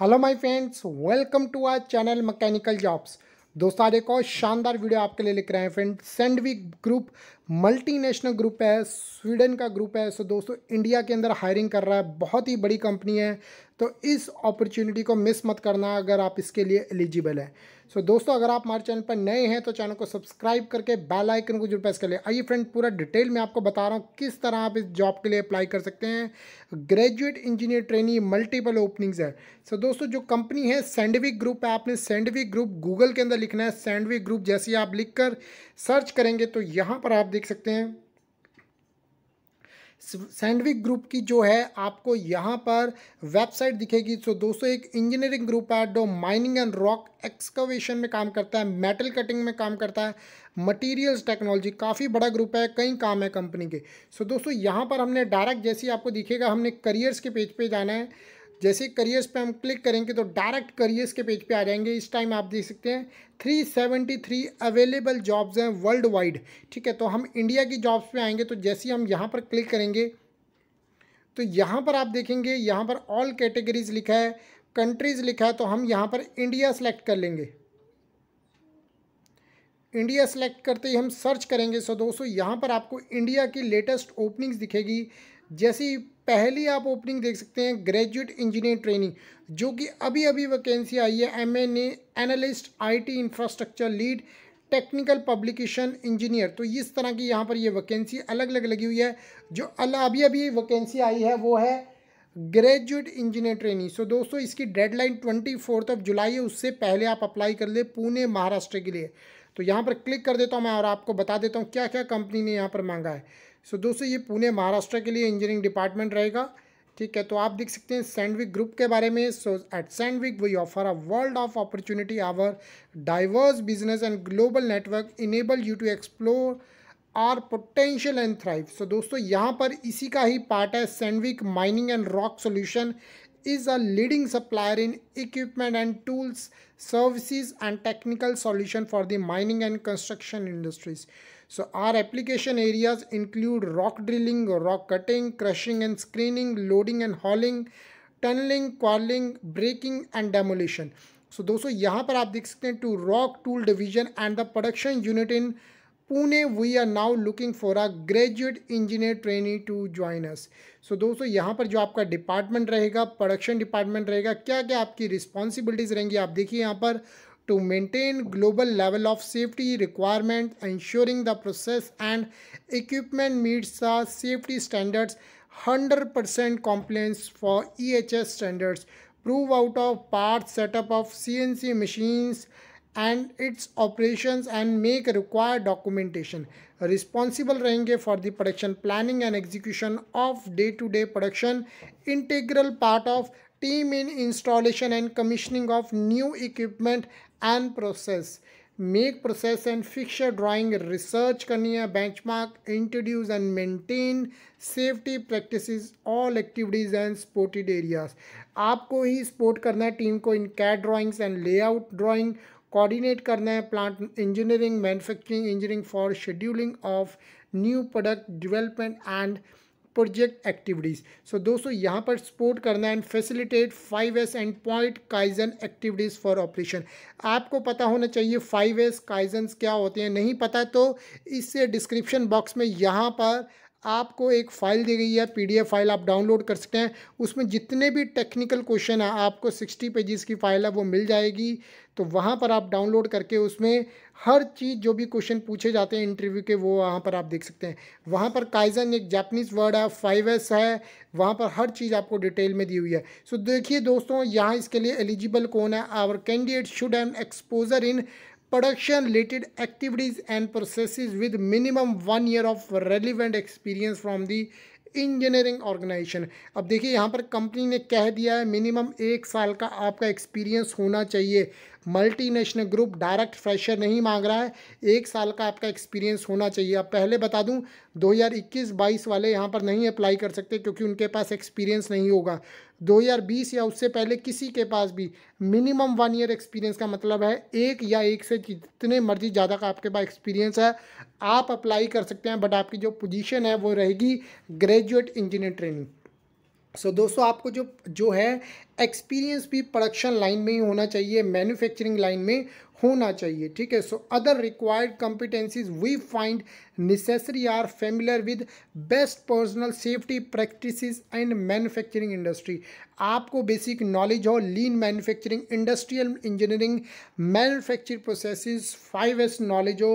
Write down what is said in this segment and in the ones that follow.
Hello my friends welcome to our channel mechanical jobs दोस्तों आज एक और शानदार वीडियो आपके लिए लिख रहे हैं friend Sandvik group multinational group है स्वीडन का ग्रुप है सो दोस्तों इंडिया के अंदर हायरिंग कर रहा है बहुत ही बड़ी कंपनी है तो इस अपॉर्चुनिटी को मिस मत करना अगर आप इसके लिए एलिजिबल हैं सो दोस्तों अगर आप हमारे चैनल पर नए हैं तो चैनल को सब्सक्राइब करके बेल आइकन को जरूर प्रेस कर ले आइए फ्रेंड पूरा डिटेल में आपको बता रहा हूँ किस तरह आप इस जॉब के लिए अप्लाई कर सकते हैं graduate engineer trainee multiple openings है सो so, दोस्तों जो कंपनी है सैंडविक ग्रुप है आपने सैंडविक ग्रुप गूगल के अंदर लिखना है सैंडविक ग्रुप जैसे आप लिख सर्च करेंगे तो यहाँ पर आप देख सकते हैं सैंडविक ग्रुप की जो है आपको यहाँ पर वेबसाइट दिखेगी तो दोस्तों एक इंजीनियरिंग ग्रुप है जो माइनिंग एंड रॉक एक्सकवेशन में काम करता है मेटल कटिंग में काम करता है मटेरियल्स टेक्नोलॉजी काफ़ी बड़ा ग्रुप है कई काम है कंपनी के सो दोस्तों यहाँ पर हमने डायरेक्ट जैसे आपको दिखेगा हमने करियर्स के पेज पे जाना है जैसे करियर्स पे हम क्लिक करेंगे तो डायरेक्ट करियर्स के पेज पे आ जाएंगे इस टाइम आप देख सकते हैं 373 अवेलेबल जॉब्स हैं वर्ल्ड वाइड ठीक है तो हम इंडिया की जॉब्स पे आएंगे तो जैसे हम यहाँ पर क्लिक करेंगे तो यहाँ पर आप देखेंगे यहाँ पर ऑल कैटेगरीज लिखा है कंट्रीज़ लिखा है तो हम यहाँ पर इंडिया सेलेक्ट कर लेंगे इंडिया सेलेक्ट करते ही हम सर्च करेंगे सो दोस्तों यहाँ पर आपको इंडिया की लेटेस्ट ओपनिंग्स दिखेगी जैसी पहली आप ओपनिंग देख सकते हैं ग्रेजुएट इंजीनियर ट्रेनिंग जो कि अभी अभी वैकेंसी आई है M N analyst I infrastructure lead technical publication engineer तो इस तरह की यहाँ पर ये वैकेंसी अलग अलग लगी हुई है जो अभी अभी वैकेंसी आई है वो है ग्रेजुएट इंजीनियर ट्रेनिंग सो दोस्तों इसकी deadline twenty fourth of July है उससे पहले आप अप्लाई कर ले पुणे महाराष्ट्र के लिए तो यहाँ पर क्लिक कर देता हूँ मैं और आपको बता देता हूँ क्या क्या कंपनी ने यहाँ पर मांगा है सो दोस्तों ये पुणे महाराष्ट्र के लिए इंजीनियरिंग डिपार्टमेंट रहेगा ठीक है तो आप देख सकते हैं सैंडविक ग्रुप के बारे में so at Sandvik we offer a world of opportunity our diverse business and global network enable you to explore our potential and thrive so दोस्तों यहाँ पर इसी का ही पार्ट है Sandvik mining and rock solution is a leading supplier in equipment and tools services and technical solution for the mining and construction industries So our application areas include rock drilling, rock cutting, crushing and screening, loading and hauling, tunnelling quarrying breaking and demolition so दोस्तों यहाँ पर आप देख सकते हैं to rock tool division and the production unit in Pune we are now looking for a graduate engineer trainee to join us so दोस्तों यहाँ पर जो आपका डिपार्टमेंट रहेगा प्रोडक्शन डिपार्टमेंट रहेगा क्या क्या आपकी रिस्पॉन्सिबिलिटीज़ रहेंगी आप देखिए यहाँ पर to maintain global level of safety requirements, ensuring the process and equipment meets the safety standards, 100% compliance for EHS standards, prove out of parts setup of CNC machines and its operations and make required documentation. Responsible range for the production planning and execution of day-to-day -day production, integral part of team in installation and commissioning of new equipment and process make process and fixture drawing research करनी है benchmark introduce and maintain safety practice all activities and supported areas आपको ही support करना है team को in CAD drawings and layout drawing coordinate करना है plant engineering manufacturing engineering for scheduling of new product development and project activities so दोस्तों यहाँ पर सपोर्ट करना and facilitate five S and point kaizen activities for operation आपको पता होना चाहिए फाइव एस काइजन क्या होते हैं नहीं पता तो इससे डिस्क्रिप्शन बॉक्स में यहाँ पर आपको एक फ़ाइल दी गई है पीडीएफ फाइल आप डाउनलोड कर सकते हैं उसमें जितने भी टेक्निकल क्वेश्चन हैं आपको सिक्सटी पेजेस की फ़ाइल है वो मिल जाएगी तो वहाँ पर आप डाउनलोड करके उसमें हर चीज़ जो भी क्वेश्चन पूछे जाते हैं इंटरव्यू के वो वहाँ पर आप देख सकते हैं वहाँ पर काइजन एक जापनीज़ वर्ड है फाइव एस है वहाँ पर हर चीज़ आपको डिटेल में दी हुई है सो देखिए दोस्तों यहाँ इसके लिए एलिजिबल कौन है our candidate should an exposure in production related activities and processes with minimum one year of relevant experience from the engineering organisation अब देखिए यहाँ पर कंपनी ने कह दिया है मिनिमम एक साल का आपका एक्सपीरियंस होना चाहिए मल्टीनेशनल ग्रुप डायरेक्ट फ्रेशर नहीं मांग रहा है एक साल का आपका एक्सपीरियंस होना चाहिए अब पहले बता दूं 2021-22 वाले यहाँ पर नहीं अप्लाई कर सकते क्योंकि उनके पास एक्सपीरियंस नहीं होगा 2020 या उससे पहले किसी के पास भी मिनिमम वन ईयर एक्सपीरियंस का मतलब है एक या एक से जितने मर्जी ज़्यादा का आपके पास एक्सपीरियंस है आप अप्लाई कर सकते हैं बट आपकी जो पोजीशन है वो रहेगी graduate graduate engineer training so दोस्तों आपको जो जो है एक्सपीरियंस भी प्रोडक्शन लाइन में ही होना चाहिए मैन्युफैक्चरिंग लाइन में होना चाहिए ठीक है so other required competencies we find necessary are familiar with best personal safety practice and manufacturing industry आपको बेसिक नॉलेज हो lean manufacturing industrial engineering manufacturing processes five S knowledge हो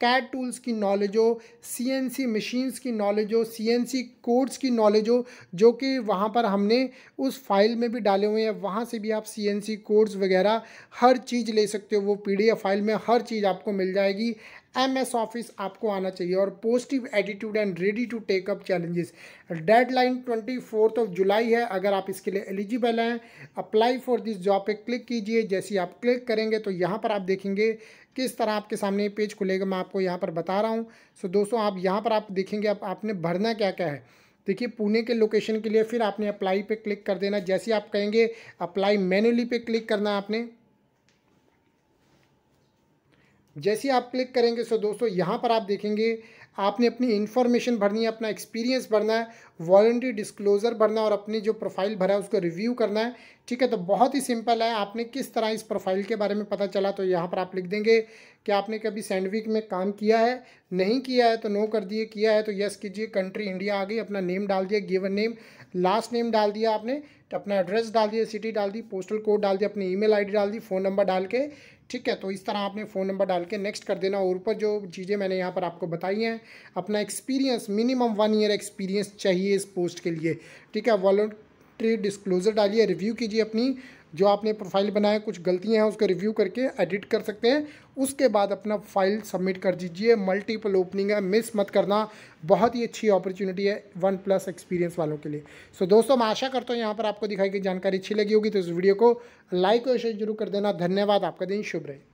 कैट टूल्स की knowledge हो C N C machines की knowledge हो C N C codes की knowledge हो जो कि वहाँ पर हमने उस फाइल में भी डाले हुए हैं वहाँ से भी आप सी एन सी कोड्स वगैरह हर चीज़ ले सकते हो वो पी डी एफ फाइल में हर चीज़ आपको मिल जाएगी एम एस ऑफिस आपको आना चाहिए और positive attitude and ready to take up challenges deadline twenty fourth of July है अगर आप इसके लिए एलिजिबल हैं अप्लाई फॉर दिस जॉब पे क्लिक कीजिए जैसे आप क्लिक करेंगे तो यहाँ पर आप देखेंगे किस तरह आपके सामने पेज खुलेगा मैं आपको यहाँ पर बता रहा हूँ सो दोस्तों आप यहाँ पर आप देखेंगे आप, आपने भरना क्या क्या है देखिए पुणे के लोकेशन के लिए फिर आपने अप्लाई पे क्लिक कर देना जैसे आप कहेंगे अप्लाई मैनुअली पे क्लिक करना आपने जैसे आप क्लिक करेंगे सो दोस्तों यहाँ पर आप देखेंगे आपने अपनी इन्फॉर्मेशन भरनी है अपना एक्सपीरियंस भरना है वॉल्ट्री डिस्क्लोज़र भरना है और अपनी जो प्रोफाइल भरा है उसको रिव्यू करना है ठीक है तो बहुत ही सिंपल है आपने किस तरह इस प्रोफाइल के बारे में पता चला तो यहाँ पर आप लिख देंगे कि आपने कभी सैंडविक में काम किया है नहीं किया है तो नो कर दिए किया है तो यस कीजिए कंट्री इंडिया आ गई अपना नेम डाल दिया गिवन नेम लास्ट नेम डाल दिया आपने तो अपना एड्रेस डाल दिया सिटी डाल दी पोस्टल कोड डाल दिया अपनी ईमेल आईडी डाल दी फ़ोन नंबर डाल के ठीक है तो इस तरह आपने फ़ोन नंबर डाल के नेक्स्ट कर देना और ऊपर जो चीज़ें मैंने यहाँ पर आपको बताई हैं अपना experience minimum one year experience चाहिए इस पोस्ट के लिए ठीक है वॉल्ट्री डिस्क्लोज़र डालिए रिव्यू कीजिए अपनी जो आपने प्रोफाइल बनाया कुछ गलतियां हैं उसको रिव्यू करके एडिट कर सकते हैं उसके बाद अपना फाइल सबमिट कर दीजिए मल्टीपल ओपनिंग है मिस मत करना बहुत ही अच्छी अपॉर्चुनिटी है वन प्लस एक्सपीरियंस वालों के लिए सो so, दोस्तों मैं आशा करता हूँ यहाँ पर आपको दिखाई गई जानकारी अच्छी लगी होगी तो इस वीडियो को लाइक और शेयर जरूर कर देना धन्यवाद आपका दिन शुभ रहे